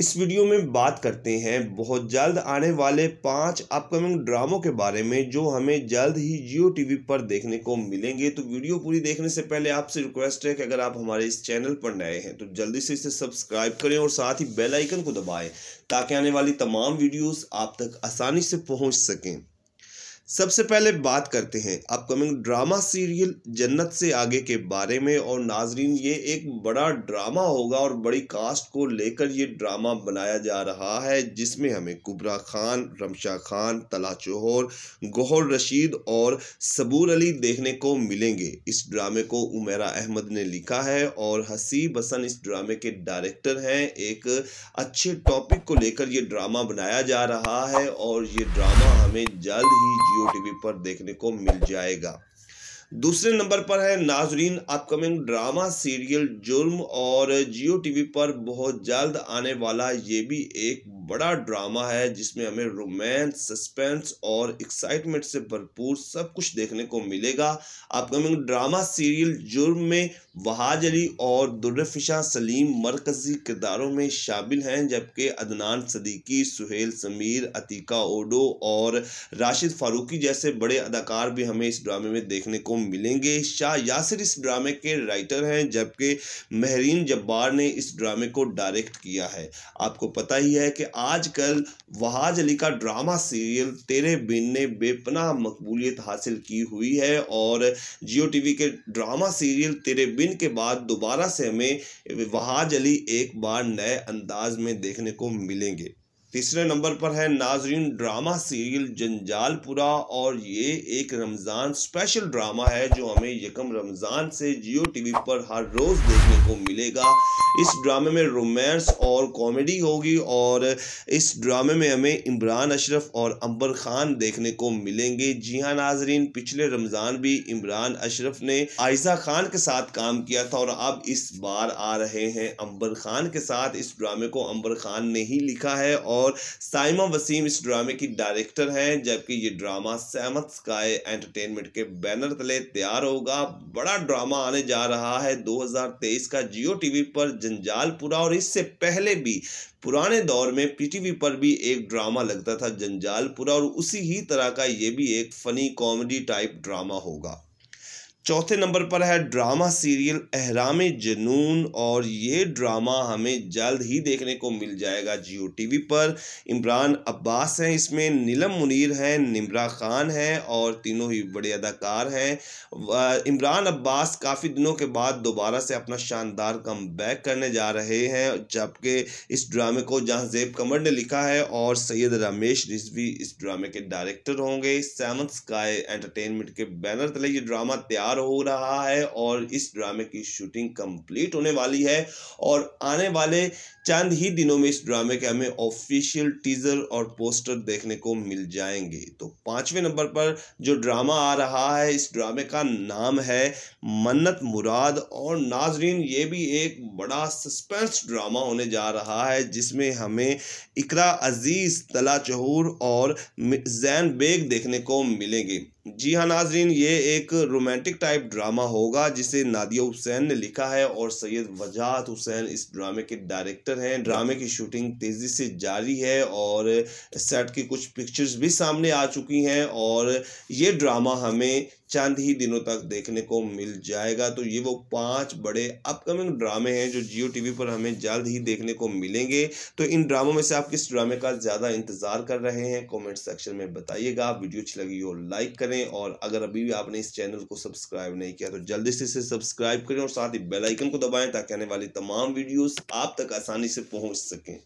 इस वीडियो में बात करते हैं बहुत जल्द आने वाले पांच अपकमिंग ड्रामों के बारे में जो हमें जल्द ही जियो टीवी पर देखने को मिलेंगे तो वीडियो पूरी देखने से पहले आपसे रिक्वेस्ट है कि अगर आप हमारे इस चैनल पर नए हैं तो जल्दी से इसे सब्सक्राइब करें और साथ ही बेल आइकन को दबाएं ताकि आने वाली तमाम वीडियोज़ आप तक आसानी से पहुँच सकें सबसे पहले बात करते हैं अपकमिंग ड्रामा सीरियल जन्नत से आगे के बारे में और नाजरीन ये एक बड़ा ड्रामा होगा और बड़ी कास्ट को लेकर ये ड्रामा बनाया जा रहा है जिसमें हमें कुबरा खान रमशा खान तला चोहर गोहर रशीद और सबूर अली देखने को मिलेंगे इस ड्रामे को उमेरा अहमद ने लिखा है और हसीब हसन इस ड्रामे के डायरेक्टर हैं एक अच्छे टॉपिक को लेकर ये ड्रामा बनाया जा रहा है और ये ड्रामा हमें जल्द ही जियो टीवी पर देखने को मिल जाएगा दूसरे नंबर पर है नाजरीन अपकमिंग ड्रामा सीरियल जुर्म और जियो टीवी पर बहुत जल्द आने वाला ये भी एक बड़ा ड्रामा है जिसमें हमें रोमांस सस्पेंस और एक्साइटमेंट से भरपूर सब कुछ देखने को मिलेगा अपकमिंग ड्रामा सीरियल जुर्म में वहाज अली और दुर्रफिशा सलीम मरकजी किरदारों में शामिल हैं जबकि अदनान सदीकी सुहेल समीर अतीका ओडो और राशिद फारूकी जैसे बड़े अदाकार भी हमें इस ड्रामे में देखने को मिलेंगे शाह यासिर इस ड्रामे के राइटर हैं जबकि महरीन जब्बार ने इस ड्रामे को डायरेक्ट किया है आपको पता ही है कि आजकल वहाज अली का ड्रामा सीरियल तेरे बिन ने बेपना मकबूलियत हासिल की हुई है और जियो टीवी के ड्रामा सीरियल तेरे बिन के बाद दोबारा से हमें वहाज अली एक बार नए अंदाज में देखने को मिलेंगे तीसरे नंबर पर है नाजरीन ड्रामा सीरियल जंजालपुरा और ये एक रमज़ान स्पेशल ड्रामा है जो हमें यकम रमज़ान से जियो टीवी पर हर रोज़ देखने को मिलेगा इस ड्रामे में रोमांस और कॉमेडी होगी और इस ड्रामे में हमें इमरान अशरफ और अंबर खान देखने को मिलेंगे जी हाँ नाजरीन पिछले रमज़ान भी इमरान अशरफ ने आयजा खान के साथ काम किया था और अब इस बार आ रहे हैं अंबर खान के साथ इस ड्रामे को अंबर खान ने ही लिखा है और और साइमा वसीम इस ड्रामे की डायरेक्टर हैं जबकि ये ड्रामा सहमत स्काई एंटरटेनमेंट के बैनर तले तैयार होगा बड़ा ड्रामा आने जा रहा है 2023 का जियो टीवी पर जंजालपुरा और इससे पहले भी पुराने दौर में पीटीवी पर भी एक ड्रामा लगता था जंजालपुरा और उसी ही तरह का ये भी एक फनी कॉमेडी टाइप ड्रामा होगा चौथे नंबर पर है ड्रामा सीरियल अहराम जनून और ये ड्रामा हमें जल्द ही देखने को मिल जाएगा जियो टीवी पर इमरान अब्बास हैं इसमें नीलम मुनीर हैं निमरा खान हैं और तीनों ही बड़े अदाकार हैं इमरान अब्बास काफ़ी दिनों के बाद दोबारा से अपना शानदार कम करने जा रहे हैं जबकि इस ड्रामे को जेब कमर ने लिखा है और सैयद रमेश रिजवी इस ड्रामे के डायरेक्टर होंगे सेवन स्काई एंटरटेनमेंट के बैनर तले ये ड्रामा तैयार तैयार हो रहा है और इस ड्रामे की शूटिंग कंप्लीट होने वाली है और आने वाले चंद ही दिनों में इस ड्रामे के हमें ऑफिशियल टीजर और पोस्टर देखने को मिल जाएंगे तो पांचवें नंबर पर जो ड्रामा आ रहा है इस ड्रामे का नाम है मन्नत मुराद और नाजरीन ये भी एक बड़ा सस्पेंस ड्रामा होने जा रहा है जिसमें हमें इकरा अजीज़ तला चहूर और जैन बेग देखने को मिलेंगे जी हाँ नाजरीन ये एक रोमांटिक टाइप ड्रामा होगा जिसे नादिया हुसैन ने लिखा है और सैयद वजात हुसैन इस ड्रामे के डायरेक्टर हैं ड्रामे की शूटिंग तेज़ी से जारी है और सेट की कुछ पिक्चर्स भी सामने आ चुकी हैं और ये ड्रामा हमें चंद ही दिनों तक देखने को मिल जाएगा तो ये वो पांच बड़े अपकमिंग ड्रामे हैं जो जियो टीवी पर हमें जल्द ही देखने को मिलेंगे तो इन ड्रामों में से आप किस ड्रामे का ज़्यादा इंतज़ार कर रहे हैं कमेंट सेक्शन में बताइएगा वीडियो अच्छी लगी हो लाइक करें और अगर अभी भी आपने इस चैनल को सब्सक्राइब नहीं किया तो जल्दी से इसे सब्सक्राइब करें और साथ ही बेलाइकन को दबाएँ ताकि आने वाली तमाम वीडियोज़ आप तक आसानी से पहुँच सकें